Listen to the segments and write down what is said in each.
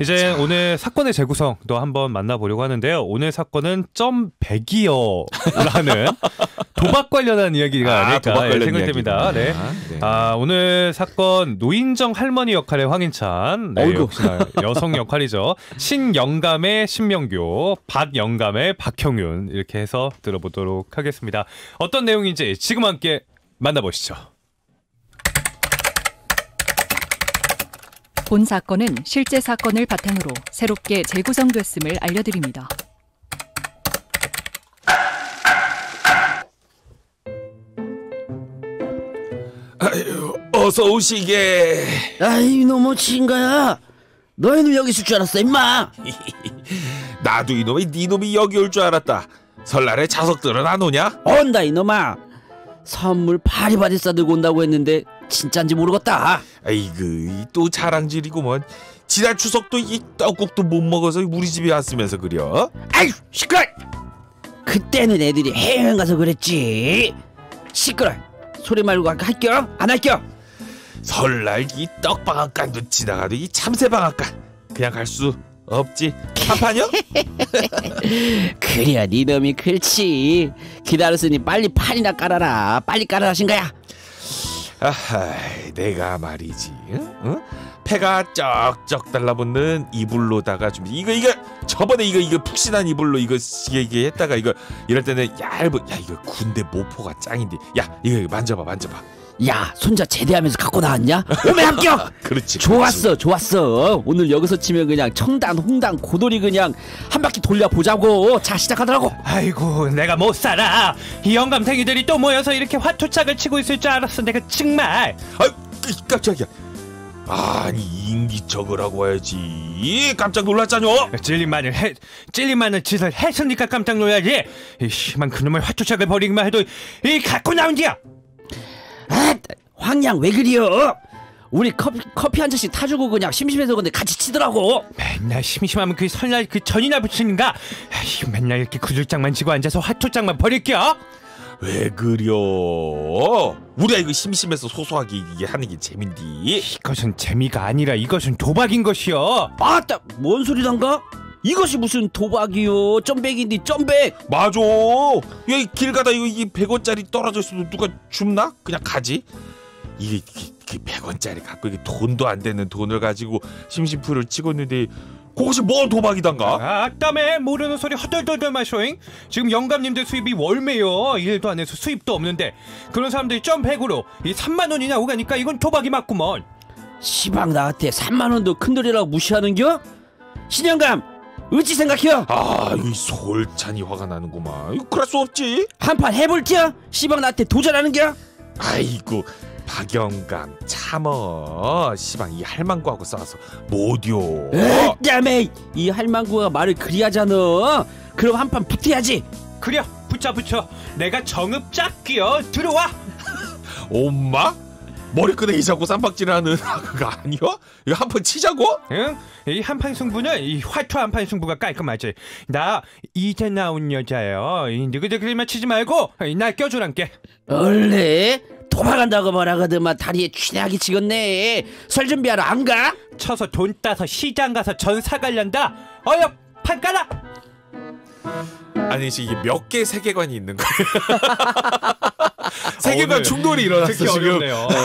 이제 자. 오늘 사건의 재구성도 한번 만나보려고 하는데요. 오늘 사건은 점 백이어라는 도박 관련한 이야기가 아, 도박 관련 예, 생각됩니다. 네. 네. 아 오늘 사건 노인정 할머니 역할의 황인찬, 네, 역시나 여성 역할이죠. 신영감의 신명교, 박영감의 박형윤 이렇게 해서 들어보도록 하겠습니다. 어떤 내용인지 지금 함께 만나보시죠. 본 사건은 실제 사건을 바탕으로 새롭게 재구성됐음을 알려드립니다. 아유, 어서 오시게. 아이 놈의 친가야. 너희는 여기 있을 줄 알았어, 임마. 나도 이놈이 니놈이 네 여기 올 줄 알았다. 설날에 자석들은 안 오냐? 온다 이놈아. 선물 바리바리 싸들고 온다고 했는데 진짠지 모르겠다. 아이고 또자랑질이구먼 뭐. 지난 추석도 이 떡국도 못 먹어서 우리 집에 왔으면서 그려. 아이 시끄러. 그때는 애들이 해외 여행 가서 그랬지. 시끄러. 소리 말고 할까 할안 할겨? 설날 이 떡방앗간도 지나가도 이 참새방앗간 그냥 갈 수 없지 한판이요? 그래야 니놈이 글치 기다렸으니 빨리 판이나 깔아라 빨리 깔아라 신가야 아하, 내가 말이지. 응? 응? 가 쩍쩍 달라붙는 이불로다가 좀 이거 이거 저번에 이거 이거 푹신한 이불로 이거 이게 했다가 이거 이럴 때는 얇은 야 이거 군대 모포가 짱인데 야 이거, 이거 만져봐 만져봐 야 손자 제대하면서 갖고 나왔냐? 오메 합격! 그렇지 좋았어 그렇지. 좋았어 오늘 여기서 치면 그냥 청단 홍단 고돌이 그냥 한 바퀴 돌려보자고 자 시작하더라고 아이고 내가 못살아 이 영감탱이들이 또 모여서 이렇게 화투착을 치고 있을 줄 알았어 내가 정말 아이 깜짝이야 아니 인기척을하고 해야지 깜짝 놀랐잖여 찔린 마늘 해 찔린 마늘 짓을 했으니까 깜짝 놀라지 이만그놈의 화투착을 벌이기만 해도 이 갖고 나온지야 아, 황양 왜 그리여? 우리 커피, 커피 한 잔씩 타주고 그냥 심심해서 근데 같이 치더라고. 맨날 심심하면 그 설날 그 전이나 붙이는가? 맨날 이렇게 구슬장만 지고 앉아서 화초장만 버릴게요. 왜 그려? 우리가 이거 심심해서 소소하게 하는 게 재민디. 이것은 재미가 아니라 이것은 도박인 것이요. 아따, 뭔 소리란가? 이것이 무슨 도박이요 점백인데 점백 맞아 여기 길 가다 이거 이 100원짜리 떨어져 있어도 누가 줍나? 그냥 가지 이게, 이게 100원짜리 갖고 이게 돈도 안 되는 돈을 가지고 심심풀을 찍었는데 그것이 뭐도박이던가 아, 담매 모르는 소리 허덜덜덜 마셔잉 지금 영감님들 수입이 월매요 일도 안 해서 수입도 없는데 그런 사람들이 점백으로 이 3만원이나 오가니까 이건 도박이 맞구먼 시방 나한테 3만원도 큰돌이라고 무시하는겨? 신영감 어찌 생각해요? 아이 솔찬이 화가 나는구만 이거 그럴 수 없지 한판 해볼게요 시방 나한테 도전하는 게요. 아이고 박영감 참어 시방 이 할망구하고 싸워서 못요 에이 이 할망구가 말을 그리 하잖아 그럼 한판 붙어야지 그래 붙자 붙여 내가 정읍 짝기어 들어와 엄마? 머리끄댕이 자고 쌈박질하는 아, 그거 아니야? 이거 한판 치자고? 응? 이 한판 승부는 이화초 한판 승부가 깔끔하지. 나 이제 나온 여자예요. 이 느그드그리만 치지 말고 날 껴주란게. 원래 도망간다고 말하거든만 뭐 다리에 취하게 지겠네. 설 준비하러 안 가? 쳐서 돈 따서 시장 가서 전 사갈련다. 어여 판 깔아. 아니 이게 몇 개 세계관이 있는 거야. 아, 세계관 충돌이 일어났어 지금.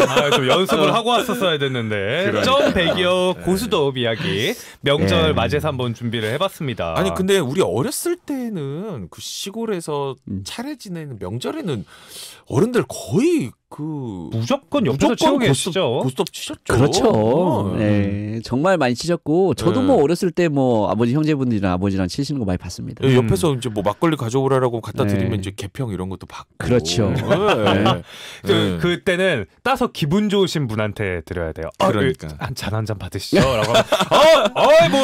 아, 좀 연습을 어. 하고 왔었어야 됐는데. 그래. 점 아. 배기어 네. 고수도업 이야기 명절 네. 맞이해서 한번 준비를 해봤습니다. 아니 근데 우리 어렸을 때는 그 시골에서 음. 차례 지내는 명절에는 어른들 거의 그 무조건 옆에서 무조건 치고 계시죠. 고스톱 치셨죠. 그렇죠. 네. 정말 많이 치셨고 저도 네. 뭐 어렸을 때 뭐 아버지 형제분들이랑 아버지랑 치시는 거 많이 봤습니다. 네, 옆에서 음. 이제 뭐 막걸리 가져오라라고 갖다 네. 드리면 이제 개평 이런 것도 받고. 그렇죠. 예. 네. 그, 예. 그때는 따서 기분 좋으신 분한테 드려야 돼요. 어, 그러니까 아, 그, 한잔 한 잔 받으시죠라고. 어, 어이 뭐.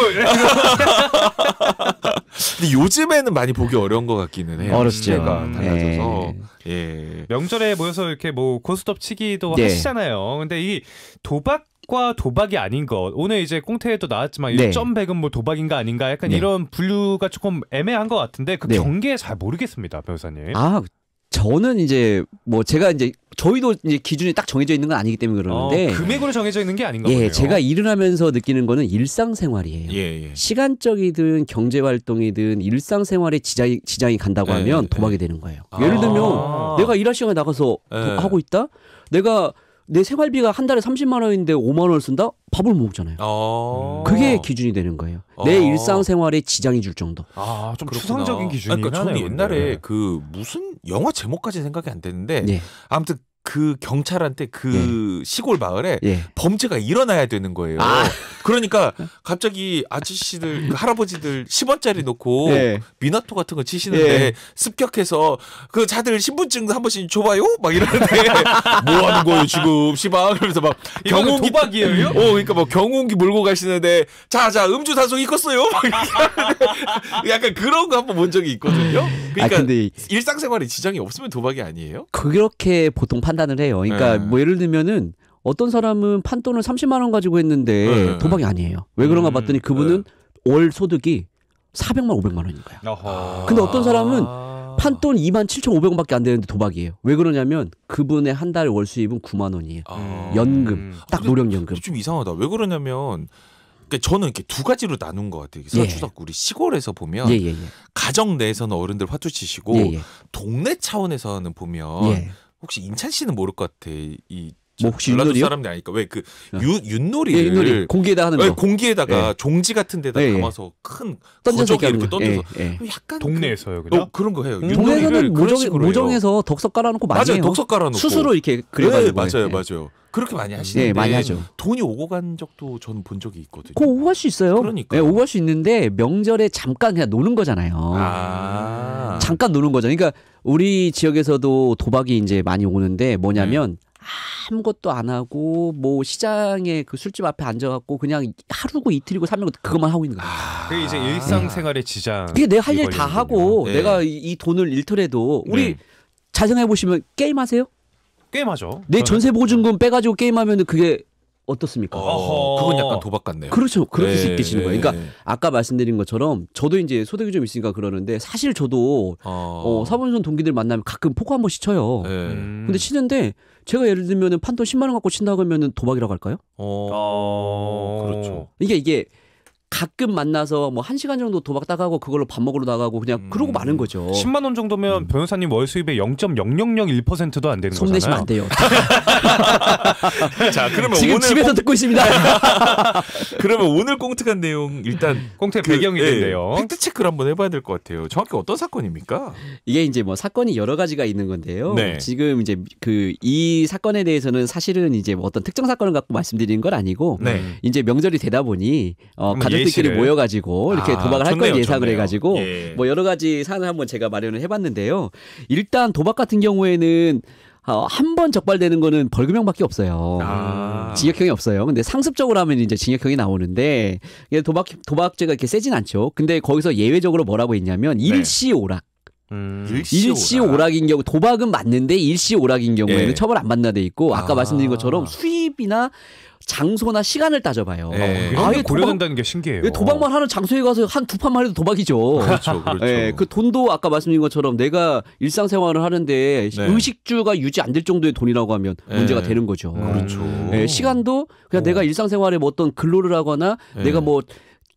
근데 요즘에는 많이 보기 어려운 것 같기는 해요. 어렵죠. 가 달라져서. 예. 예. 명절에 모여서 이렇게 뭐 고스톱 치기도 네. 하시잖아요. 근데 이 도박 과 도박이 아닌 것 오늘 이제 꽁태에도 나왔지만 네. 점백은 뭐 도박인가 아닌가 약간 네. 이런 분류가 조금 애매한 것 같은데 그 네. 경계 잘 모르겠습니다 변호사님. 아 저는 이제 뭐 제가 이제 저희도 이제 기준이 딱 정해져 있는 건 아니기 때문에 그러는데 어, 금액으로 정해져 있는 게 아닌가 예, 보네요. 제가 일을 하면서 느끼는 거는 일상생활이에요. 예, 예. 시간적이든 경제활동이든 일상생활에 지장이, 지장이 간다고 예, 하면 예, 도박이 예. 되는 거예요. 예를 들면 아. 내가 일할 시간에 나가서 하고 있다. 내가 내 생활비가 한 달에 30만 원인데 5만 원을 쓴다? 밥을 먹잖아요. 어... 그게 기준이 되는 거예요. 어... 내 아. 일상생활에 지장이 줄 정도. 아, 좀 추상적인 기준이 요 그러니까 저는 옛날에 네. 그 무슨 영화 제목까지 생각이 안 되는데 네. 아무튼 그 경찰한테 그 예. 시골 마을에 예. 범죄가 일어나야 되는 거예요. 아. 그러니까 갑자기 아저씨들 그 할아버지들 10원짜리 놓고 예. 미나토 같은 거 치시는데 예. 습격해서 그 자들 신분증도 한 번씩 줘봐요 막 이러는데 뭐 하는 거예요 지금 시방 그러면서 막 경운기 박이에요어 그러니까 뭐 경운기 몰고 가시는데 자자 음주 단속 있었어요 약간 그런 거 한 번 본 적이 있거든요. 아, 그러니까 아, 일상생활에 지장이 없으면 도박이 아니에요? 그렇게 보통 판 판단을 해요. 그러니까 네. 뭐 예를 들면은 어떤 사람은 판돈을 30만 원 가지고 했는데 네. 도박이 아니에요. 왜 그런가 봤더니 음. 그분은 네. 월 소득이 400만 500만 원인 거야. 어허. 근데 어떤 사람은 아. 판돈 2만 7,500원밖에 안 되는데 도박이에요. 왜 그러냐면 그분의 한 달 월 수입은 9만 원이에요. 아. 연금, 음. 딱 노령연금. 좀 이상하다. 왜 그러냐면 그러니까 저는 이렇게 두 가지로 나눈 것 같아요. 서울 예. 추석 우리 시골에서 보면 예, 예, 예. 가정 내에서는 어른들 화투 치시고 예, 예. 동네 차원에서는 보면 혹시 인찬 씨는 모를 것 같아. 이뭐 혹시 그 아. 예, 윤놀이 사람이 아니까 왜그 윷놀이를 예, 윷놀이. 공기에다 하는 거 공기에다가 예. 종지 같은 데다 예, 예. 담아서 큰 거저기 이렇게 던져서 예, 약간 동네에서요 그 그냥 어, 그런 거 해요 음. 동네에서는 모정, 모정에서 덕석 깔아놓고 많이 맞아요 해요. 덕석 깔아놓고 스스로 이렇게 그려가지고 네, 맞아요 맞아요 그렇게 많이 하시는데 네, 많이 하죠. 돈이 오고 간 적도 저는 본 적이 있거든요. 그 오고 갈수 있어요. 그러니까 네, 오고 갈수 있는데 명절에 잠깐 그냥 노는 거잖아요. 아~ 잠깐 노는 거죠. 그러니까 우리 지역에서도 도박이 이제 많이 오는데 뭐냐면 네. 아무것도 안 하고 뭐 시장에 그 술집 앞에 앉아갖고 그냥 하루고 이틀이고 삼일고 그것만 하고 있는 거야. 아, 그게 이제 일상생활의 지장. 그게 내가 할 일 다 하고 네. 내가 이, 돈을 잃더라도 우리 네. 자생해 보시면 게임 하세요? 게임 하죠. 내 전세 보증금 어. 빼가지고 게임하면 그게 어떻습니까? 어허. 그건 약간 도박 같네요. 그렇죠. 그렇게 네, 느끼시는 거예요. 그러니까 네. 아까 말씀드린 것처럼 저도 이제 소득이 좀 있으니까 그러는데 사실 저도 아. 어, 어 사범선 동기들 만나면 가끔 포크 한 번씩 쳐요. 네. 음. 근데 치는데 제가 예를 들면은 판돈 10만 원 갖고 친다 고하면은 도박이라고 할까요? 어, 아, 그렇죠. 이게 이게 가끔 만나서 뭐 한시간 정도 도박 따가고 그걸로 밥 먹으러 나가고 그냥 음. 그러고 마는 거죠. 10만 원 정도면 음. 변호사님 월 수입의 0.0001%도 안 되는 손 거잖아요. 손 내시면 안 돼요. 자, 그러면 지금 집에서 꽁... 듣고 있습니다. 그러면 오늘 꽁트간 내용 일단 꽁트 그, 배경이 된대요. 예, 팩트 체크를 한번 해 봐야 될 것 같아요. 정확히 어떤 사건입니까? 이게 이제 뭐 사건이 여러 가지가 있는 건데요. 네. 지금 이제 그 이 사건에 대해서는 사실은 이제 뭐 어떤 특정 사건을 갖고 말씀드리는 건 아니고 네. 이제 명절이 되다 보니 어 가족 가족들끼리 모여가지고 이렇게 아, 도박을 할 걸 예상을 해가지고 예. 뭐 여러 가지 사안을 한번 제가 마련을 해봤는데요. 일단 도박 같은 경우에는 어, 아, 한번 적발되는 거는 벌금형밖에 없어요. 아. 징역형이 없어요. 근데 상습적으로 하면 이제 징역형이 나오는데 도박 도박죄가 이렇게 세진 않죠. 근데 거기서 예외적으로 뭐라고 했냐면 네. 일시 오락. 음. 일시, 오락. 인 경우 도박은 맞는데 일시 오락인 경우에는 예. 처벌 안 받나 돼 있고 아까 아. 말씀드린 것처럼 수입이나 장소나 시간을 따져봐요. 예. 어, 아예 고려된다는 도박, 게 신기해요. 예, 도박만 하는 장소에 가서 한 두 판만 해도 도박이죠. 그렇죠, 그렇죠. 예, 그 돈도 아까 말씀드린 것처럼 내가 일상생활을 하는데 네. 의식주가 유지 안 될 정도의 돈이라고 하면 예. 문제가 되는 거죠. 그렇죠. 예, 시간도 그냥 오. 어. 내가 일상생활에 뭐 어떤 근로를 하거나 내가 뭐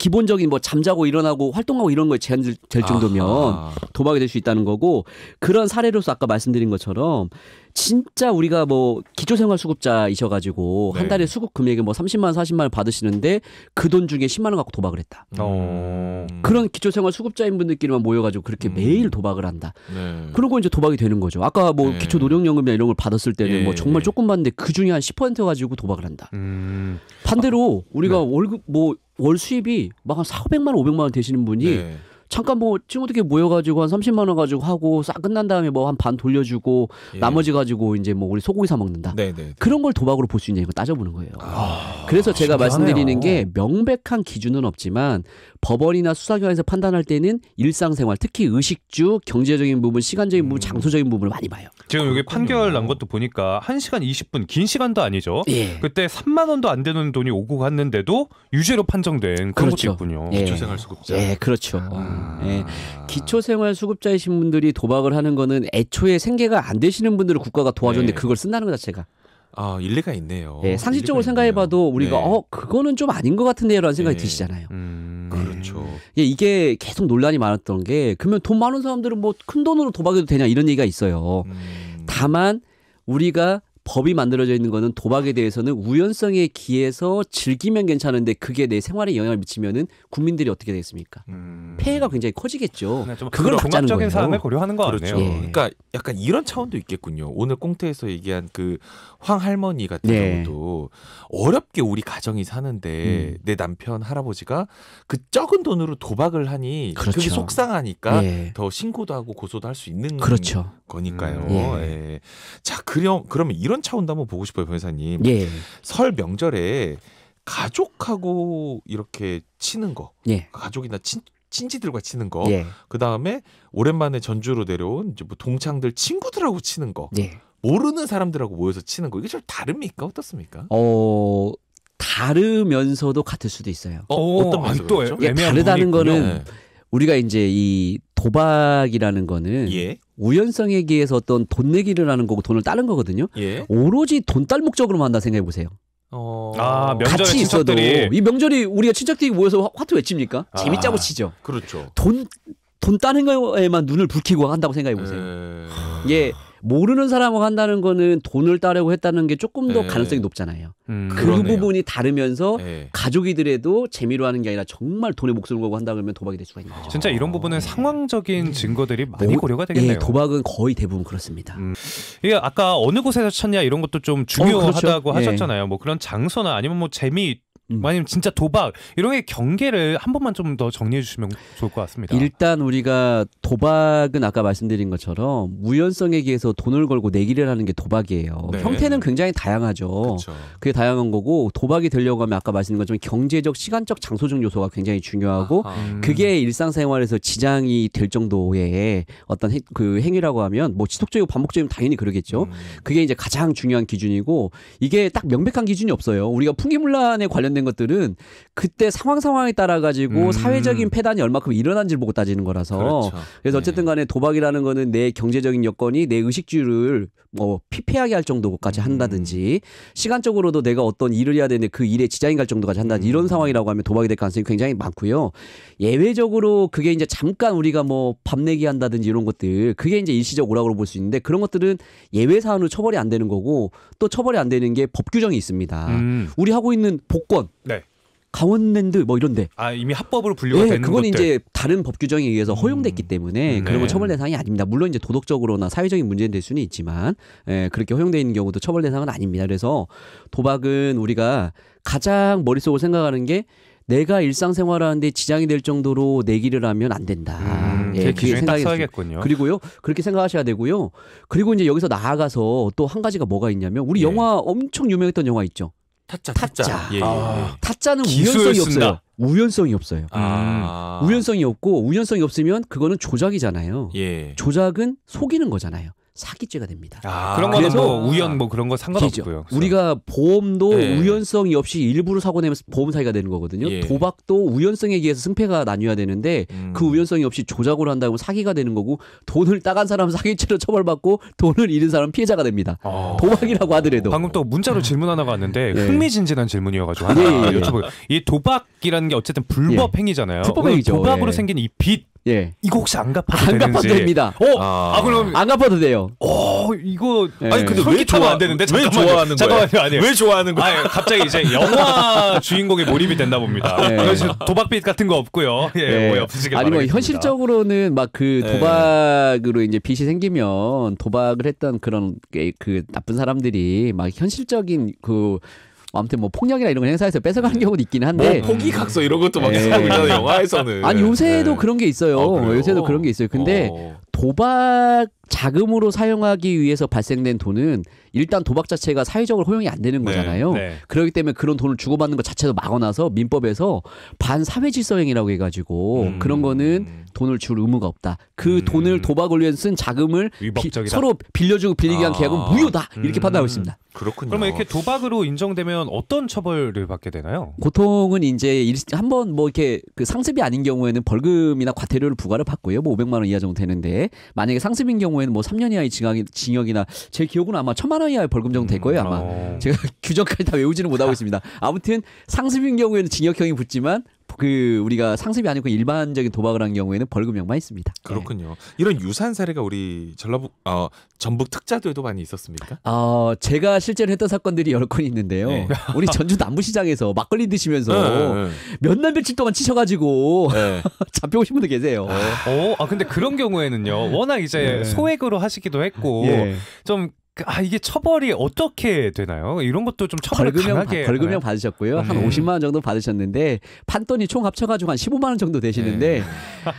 기본적인 뭐 잠자고 일어나고 활동하고 이런 거에 제한될 정도면 아하. 도박이 될 수 있다는 거고 그런 사례로서 아까 말씀드린 것처럼 진짜 우리가 뭐 기초생활수급자이셔가지고 네. 한 달에 수급 금액이 뭐 30만 원, 40만 원 받으시는데 그 돈 중에 10만 원 갖고 도박을 했다. 어... 음. 그런 기초생활수급자인 분들끼리만 모여가지고 그렇게 음... 매일 도박을 한다. 네. 그러고 이제 도박이 되는 거죠. 아까 뭐 네. 기초노령연금이나 이런 걸 받았을 때는 예, 뭐 정말 예. 조금 받는데 그 중에 한 10% 가지고 도박을 한다. 음... 반대로 우리가 네. 월급 뭐월 수입이 막한 4, 500만 원, 500만 원 되시는 분이 네. 잠깐 뭐 친구들끼리 모여가지고 한 30만 원 가지고 하고 싹 끝난 다음에 뭐 한 반 돌려주고 예. 나머지 가지고 이제 뭐 우리 소고기 사 먹는다. 네네네. 네, 네. 그런 걸 도박으로 볼 수 있냐 이거 따져보는 거예요. 아... 그래서 제가 신기하네요. 말씀드리는 게 명백한 기준은 없지만 법원이나 수사기관에서 판단할 때는 일상생활 특히 의식주 경제적인 부분 시간적인 부분 음. 장소적인 부분을 많이 봐요. 지금 여기 판결 난 것도 보니까 1시간 20분 긴 시간도 아니죠. 예. 그때 3만 원도 안 되는 돈이 오고 갔는데도 유죄로 판정된 그런 그렇죠. 것도 있군요. 예. 기초생활수급자. 예, 그렇죠. 아... 음, 예. 기초생활수급자이신 분들이 도박을 하는 거는 애초에 생계가 안 되시는 분들을 국가가 도와줬는데 예. 그걸 쓴다는 것 자체가 아 일리가 있네요. 네, 상식적으로 생각해봐도 우리가 네. 어 그거는 좀 아닌 것 같은데요라는 생각이 네. 드시잖아요. 음, 네. 그렇죠. 예, 이게 계속 논란이 많았던 게 그러면 돈 많은 사람들은 뭐 큰 돈으로 도박해도 되냐 이런 얘기가 있어요. 음. 다만 우리가 법이 만들어져 있는 거는 도박에 대해서는 우연성에 기해서 즐기면 괜찮은데 그게 내 생활에 영향을 미치면은 국민들이 어떻게 되겠습니까? 음... 폐해가 굉장히 커지겠죠. 네, 그걸 종합적인 사람을 고려하는 거 그렇죠. 아니에요. 예. 그러니까 약간 이런 차원도 있겠군요. 오늘 꽁트에서 얘기한 그 황 할머니 같은 예. 경우도 어렵게 우리 가정이 사는데 음. 내 남편 할아버지가 그 적은 돈으로 도박을 하니 그렇죠. 그게 속상하니까 예. 더 신고도 하고 고소도 할 수 있는 그렇죠. 거니까요. 음. 예. 예. 자, 그럼 그러면 이런 이런 차원도 한번 보고 싶어요, 변호사님. 예. 설 명절에 가족하고 이렇게 치는 거, 예. 가족이나 친 친지들과 치는 거, 예. 그 다음에 오랜만에 전주로 내려온 이제 뭐 동창들 친구들하고 치는 거, 예. 모르는 사람들하고 모여서 치는 거 이게 좀 다릅니까 어떻습니까? 어 다르면서도 같을 수도 있어요. 어, 떤 말도 그렇죠? 예, 다르다는 거는 네. 우리가 이제 이 도박이라는 거는 예. 우연성에 기해서 어떤 돈 내기를 하는 거고 돈을 따는 거거든요. 예. 오로지 돈 딸 목적으로만 한다 생각해 보세요. 어... 아, 같이 있어도 이 명절이 우리가 친척들이 모여서 화투 외칩니까? 아, 재밌자고 치죠. 그렇죠. 돈 돈 따는 거에만 눈을 붉히고 한다고 생각해 보세요. 에... 예. 예. 모르는 사람하고 한다는 거는 돈을 따려고 했다는 게 조금 더 네. 가능성이 높잖아요. 음, 그 그러네요. 부분이 다르면서 네. 가족이더에도 재미로 하는 게 아니라 정말 돈의 목숨을 걸고 한다 그러면 도박이 될 수가 있는 거죠. 진짜 이런 부분은 네. 상황적인 증거들이 많이 뭐, 고려가 예, 되겠네요. 예, 도박은 거의 대부분 그렇습니다. 음. 이게 아까 어느 곳에서 쳤냐 이런 것도 좀 중요하다고 어, 그렇죠. 하셨잖아요. 예. 뭐 그런 장소나 아니면 뭐 재미 음. 아니면 진짜 도박 이런 게 경계를 한 번만 좀 더 정리해 주시면 좋을 것 같습니다. 일단 우리가 도박은 아까 말씀드린 것처럼 우연성에 기해서 돈을 걸고 내기를 하는 게 도박이에요. 네. 형태는 굉장히 다양하죠. 그쵸. 그게 다양한 거고 도박이 되려고 하면 아까 말씀드린 것처럼 경제적, 시간적, 장소적 요소가 굉장히 중요하고 아하. 음. 그게 일상생활에서 지장이 될 정도의 어떤 행, 그 행위라고 하면 뭐 지속적이고 반복적이면 당연히 그러겠죠. 음. 그게 이제 가장 중요한 기준이고 이게 딱 명백한 기준이 없어요. 우리가 풍기문란에 관련된 관련된 것들은 그때 상황 상황에 따라 가지고 음. 사회적인 폐단이 얼마큼 일어난지를 보고 따지는 거라서 그렇죠. 그래서 네. 어쨌든 간에 도박이라는 거는 내 경제적인 여건이 내 의식주를 뭐 피폐하게 할 정도까지 음. 한다든지 음. 시간적으로도 내가 어떤 일을 해야 되는데 그 일에 지장이 갈 정도까지 한다든지 이런 음. 상황이라고 하면 도박이 될 가능성이 굉장히 많고요. 예외적으로 그게 이제 잠깐 우리가 뭐 밤내기 한다든지 이런 것들 그게 이제 일시적 오락으로 볼 수 있는데 그런 것들은 예외 사안으로 처벌이 안 되는 거고 또 처벌이 안 되는 게법 규정이 있습니다. 음. 우리 하고 있는 복권 네. 강원랜드 뭐 이런데 아 이미 합법으로 분류가 네, 되는 그건 것들. 이제 다른 법 규정에 의해서 허용됐기 음. 때문에 음, 그런 네. 처벌 대상이 아닙니다. 물론 이제 도덕적으로나 사회적인 문제는 될 수는 있지만 에, 예, 그렇게 허용되어 있는 경우도 처벌 대상은 아닙니다. 그래서 도박은 우리가 가장 머릿속으로 생각하는 게 내가 일상생활하는데 지장이 될 정도로 내기를 하면 안 된다. 음, 예, 기준이 딱서겠군요 그리고요, 그렇게 생각하셔야 되고요. 그리고 이제 여기서 나아가서 또 한 가지가 뭐가 있냐면 우리 예. 영화 엄청 유명했던 영화 있죠. 타짜 타짜. 타짜. 예, 예. 아. 타짜는 우연성이 없어요. 우연성이 없어요. 아. 우연성이 없고 우연성이 없으면 그거는 조작이잖아요. 예. 조작은 속이는 거잖아요. 사기죄가 됩니다. 아, 그런 거는 뭐 우연 뭐 그런 거 상관없고요. 우리가 보험도 예. 우연성이 없이 일부러 사고 내면 보험 사기가 되는 거거든요. 예. 도박도 우연성에 의해서 승패가 나뉘어야 되는데 음. 그 우연성이 없이 조작으로 한다고 사기가 되는 거고 돈을 따간 사람은 사기죄로 처벌받고 돈을 잃은 사람은 피해자가 됩니다. 아. 도박이라고 하더라도 방금 또 문자로 음. 질문 하나가 왔는데 예. 흥미진진한 질문이어가지고 하나 예, 예, 예. 여쭤보고 이 도박이라는 게 어쨌든 불법 행위잖아요. 불법 행위죠. 도박으로 생긴 이빚 예. 이거 혹시 안 갚아도 안 되는지. 갚아도 됩니다. 어, 아, 아 그럼 안 갚아도 돼요. 어, 이거 예. 아니 근데 왜 좋아 안 되는데? 왜 좋아하는 거예요? 잠깐만요, 아니요왜 좋아하는 거예요? 아 갑자기 이제 영화 주인공에 몰입이 된다 봅니다. 예. 도박빚 같은 거 없고요. 예, 예. 없으시길 아니 뭐 현실적으로는 막그 예. 도박으로 이제 빚이 생기면 도박을 했던 그런 그 나쁜 사람들이 막 현실적인 그 아무튼 뭐 폭력이나 이런 걸행사에서 뺏어가는 네. 경우도 있긴 한데 뭐 포기각서 이런 것도 막 네. 있잖아요 영화에서는 아니 요새도 네. 그런 게 있어요 아, 요새도 그런 게 있어요 근데 어. 도박 자금으로 사용하기 위해서 발생된 돈은 일단 도박 자체가 사회적으로 허용이 안 되는 네, 거잖아요. 네, 네. 그렇기 때문에 그런 돈을 주고받는 것 자체도 막아놔서 민법에서 반사회질서행위라고 해가지고 음. 그런 거는 돈을 줄 의무가 없다. 그 음. 돈을 도박을 위해 쓴 자금을 비, 서로 빌려주고 빌리기 위한 아. 계약은 무효다. 이렇게 음. 판단하고 있습니다. 그렇군요. 그러면 이렇게 도박으로 인정되면 어떤 처벌을 받게 되나요? 보통은 이제 한 번 뭐 이렇게 그 상습이 아닌 경우에는 벌금이나 과태료를 부과를 받고요. 뭐 500만 원 이하 정도 되는데 만약에 상습인 경우 경우에는 뭐 3년 이하의 징역이, 징역이나 제 기억은 아마 천만 원 이하의 벌금 정도 될 거예요 음, 아마 음, 제가 규정까지 다 외우지는 못하고 있습니다. 아무튼 상습인 경우에는 징역형이 붙지만 그 우리가 상습이 아니고 그 일반적인 도박을 한 경우에는 벌금형만 있습니다. 그렇군요. 이런 유사한 사례가 우리 전라북 어, 전북 특자도에도 많이 있었습니까? 어, 제가 실제로 했던 사건들이 여러 건 있는데요. 네. 우리 전주 남부시장에서 막걸리 드시면서 네, 네, 네. 몇날 며칠 동안 치셔가지고 잡혀오신 분들 계세요. 아, 어, 아 근데 그런 경우에는요. 워낙 이제 소액으로 하시기도 했고 예. 좀 그, 아 이게 처벌이 어떻게 되나요? 이런 것도 좀 처벌을 벌금형, 강하게 바, 벌금형 받으셨고요. 네. 한 50만 원 정도 받으셨는데 판돈이 총 합쳐가지고 한 15만 원 정도 되시는데 네.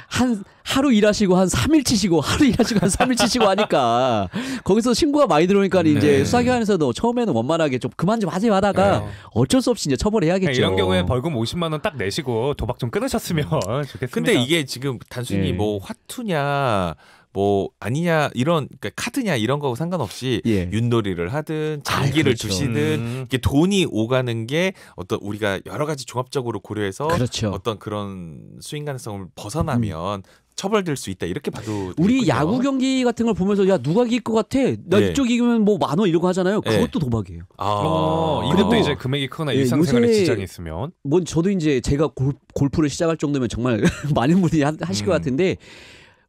한 하루 일하시고 한 3일 치시고 하루 일하시고 한 3일 치시고 하니까 거기서 신고가 많이 들어오니까 네. 이제 수사기관에서도 처음에는 원만하게 좀 그만 좀 하세요 하다가 네. 어쩔 수 없이 이제 처벌해야겠죠. 네, 이런 경우에 벌금 50만 원 딱 내시고 도박 좀 끊으셨으면 네. 좋겠습니다. 근데 이게 지금 단순히 뭐 화투냐 뭐 아니냐 이런 그러니까 카드냐 이런 거하고 상관없이 예. 윷놀이를 하든 장기를 그렇죠. 주시든 음. 이게 돈이 오가는 게 어떤 우리가 여러 가지 종합적으로 고려해서 그렇죠. 어떤 그런 수익 가능성을 벗어나면 음. 처벌될 수 있다 이렇게 봐도 우리 있군요. 야구 경기 같은 걸 보면서 야 누가 이길 것 같아 나 네. 이쪽 이기면 뭐 만 원 이러고 하잖아요 네. 그것도 네. 도박이에요. 아, 아 이것도 이제 금액이 크거나 예, 일상생활에 지장이 있으면 뭔 저도 이제 제가 골, 골프를 시작할 정도면 정말 많은 분이 하, 하실 음. 것 같은데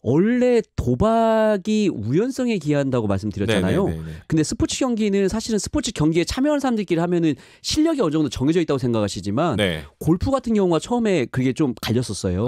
원래 도박이 우연성에 기한다고 말씀드렸잖아요. 네네네네. 네, 네, 네. 근데 스포츠 경기는 사실은 스포츠 경기에 참여한 사람들끼리 하면은 실력이 어느 정도 정해져 있다고 생각하시지만 네. 골프 같은 경우가 처음에 그게 좀 갈렸었어요.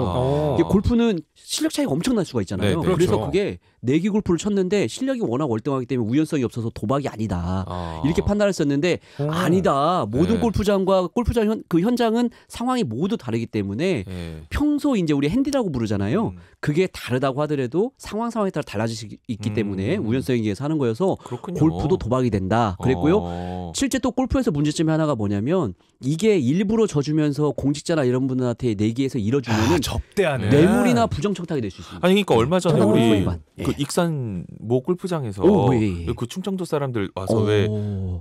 아. 골프는 실력 차이가 엄청날 수가 있잖아요. 그렇죠. 그래서 그게 내기 골프를 쳤는데 실력이 워낙 월등하기 때문에 우연성이 없어서 도박이 아니다 아. 이렇게 판단했었는데 음. 아니다 모든 네. 골프장과 골프장 현, 그 현장은 상황이 모두 다르기 때문에 네. 평소 이제 우리 핸디라고 부르잖아요. 음. 그게 다르다고 잡아들여도 상황 상황에 따라 달라질 수 있기 때문에 음. 우연성에 의해서 하는 거여서 그렇군요. 골프도 도박이 된다. 그랬고요. 어. 실제 또 골프에서 문제점이 하나가 뭐냐면 이게 일부러 져주면서 공직자나 이런 분한테 내기해서 잃어주면 아, 접대하네. 뇌물이나 부정청탁이 될 수있습니 아니 그러니까 얼마 전에 네. 우리 네. 그 예. 익산 모 골프장에서 오, 예. 예, 예. 그 충청도 사람들 와서 오. 왜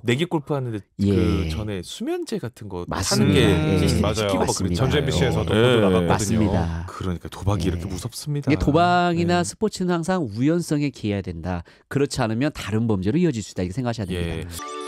내기 골프 하는데 예. 그 전에 수면제 같은 거 맞습니다. 사는 게 예. 예. 맞아요. 전주 m b 에서도 예. 나갔거든요. 맞습니다. 그러니까 도박이 이렇게 무섭습니다. 이게 도박 일상이나 네. 스포츠는 항상 우연성에 기해야 된다. 그렇지 않으면 다른 범죄로 이어질 수 있다. 이렇게 생각하셔야 됩니다. 예.